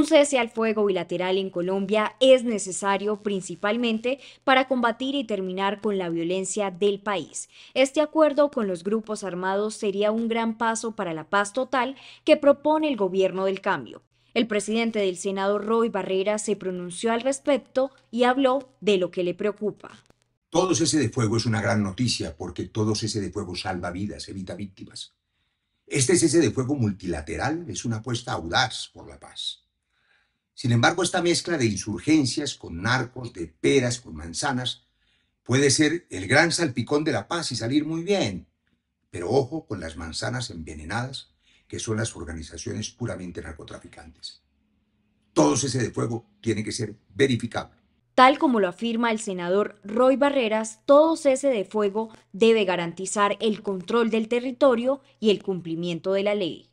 Un cese al fuego bilateral en Colombia es necesario principalmente para combatir y terminar con la violencia del país. Este acuerdo con los grupos armados sería un gran paso para la paz total que propone el gobierno del cambio. El presidente del Senado, Roy Barrera, se pronunció al respecto y habló de lo que le preocupa. Todo cese de fuego es una gran noticia porque todo cese de fuego salva vidas, evita víctimas. Este cese de fuego multilateral es una apuesta audaz por la paz sin embargo, esta mezcla de insurgencias con narcos, de peras con manzanas, puede ser el gran salpicón de la paz y salir muy bien. Pero ojo con las manzanas envenenadas, que son las organizaciones puramente narcotraficantes. Todo ese de fuego tiene que ser verificable. Tal como lo afirma el senador Roy Barreras, todo ese de fuego debe garantizar el control del territorio y el cumplimiento de la ley.